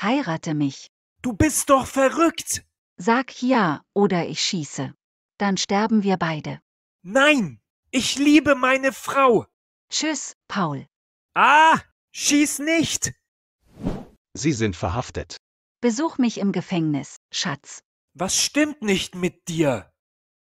Heirate mich. Du bist doch verrückt! Sag ja oder ich schieße. Dann sterben wir beide. Nein! Ich liebe meine Frau! Tschüss, Paul. Ah! Schieß nicht! Sie sind verhaftet. Besuch mich im Gefängnis, Schatz. Was stimmt nicht mit dir?